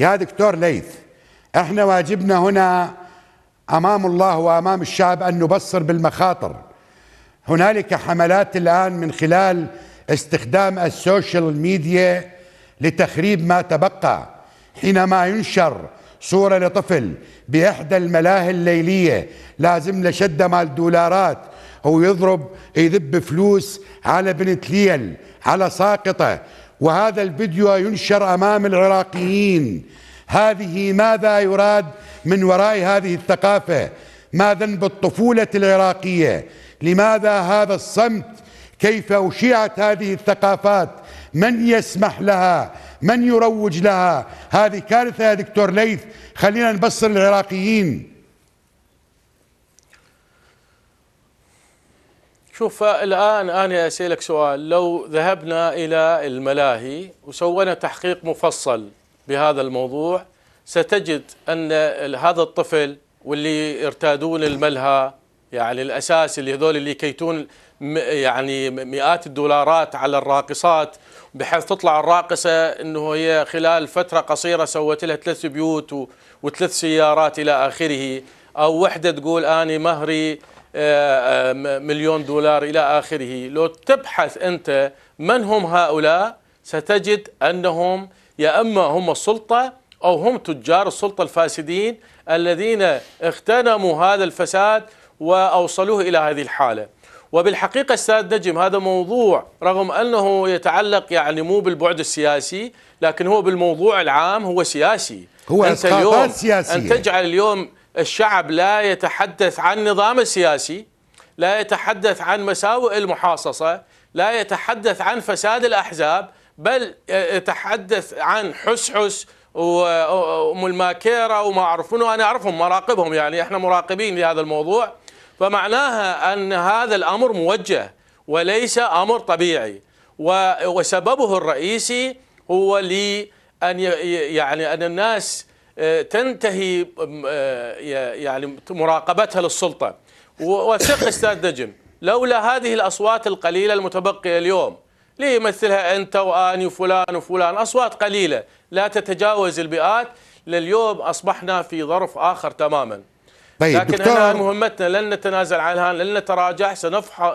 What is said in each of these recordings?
يا دكتور ليث احنا واجبنا هنا امام الله وامام الشعب ان نبصر بالمخاطر هنالك حملات الان من خلال استخدام السوشيال ميديا لتخريب ما تبقى حينما ينشر صورة لطفل بإحدى الملاهي الليلية لازم لشدة مال دولارات هو يضرب يذب فلوس على بنت ليل على ساقطة وهذا الفيديو ينشر أمام العراقيين هذه ماذا يراد من وراء هذه الثقافة ما ذنب الطفوله العراقية لماذا هذا الصمت كيف أشيعت هذه الثقافات من يسمح لها من يروج لها هذه كارثة يا دكتور ليث خلينا نبصر العراقيين شوف الآن أنا أسألك سؤال لو ذهبنا إلى الملاهي وسوينا تحقيق مفصل بهذا الموضوع ستجد أن هذا الطفل واللي يرتادون الملهى يعني الأساس اللي هذول اللي يكيتون يعني مئات الدولارات على الراقصات بحيث تطلع الراقصة أنه هي خلال فترة قصيرة سوت لها ثلاث بيوت وثلاث سيارات إلى آخره أو وحدة تقول أنا مهري آه، آه، مليون دولار إلى آخره لو تبحث أنت من هم هؤلاء ستجد أنهم يا أما هم السلطة أو هم تجار السلطة الفاسدين الذين اغتنموا هذا الفساد وأوصلوه إلى هذه الحالة وبالحقيقة أستاذ نجم هذا موضوع رغم أنه يتعلق يعني مو بالبعد السياسي لكن هو بالموضوع العام هو سياسي هو أنت اليوم سياسية. أن تجعل اليوم الشعب لا يتحدث عن نظام السياسي لا يتحدث عن مساوئ المحاصصة لا يتحدث عن فساد الأحزاب بل يتحدث عن حسحس وام الماكيره وما اعرفونه انا اعرفهم مراقبهم يعني احنا مراقبين لهذا الموضوع فمعناها ان هذا الامر موجه وليس امر طبيعي وسببه الرئيسي هو لان يعني ان الناس آه، تنتهي آه، يعني مراقبتها للسلطه وثق استاذ نجم لولا هذه الاصوات القليله المتبقيه اليوم ليه يمثلها انت واني وفلان وفلان اصوات قليله لا تتجاوز البيئات لليوم اصبحنا في ظرف اخر تماما طيب لكن دكتور. احنا مهمتنا لن نتنازل عنها لن نتراجع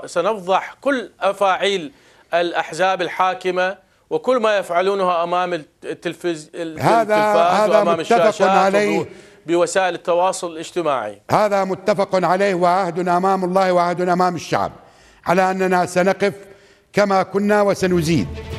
سنفضح كل افاعيل الاحزاب الحاكمه وكل ما يفعلونها امام التلفاز هذا هذا وأمام متفق عليه بوسائل التواصل الاجتماعي هذا متفق عليه وعهد امام الله وعهد امام الشعب على اننا سنقف كما كنا وسنزيد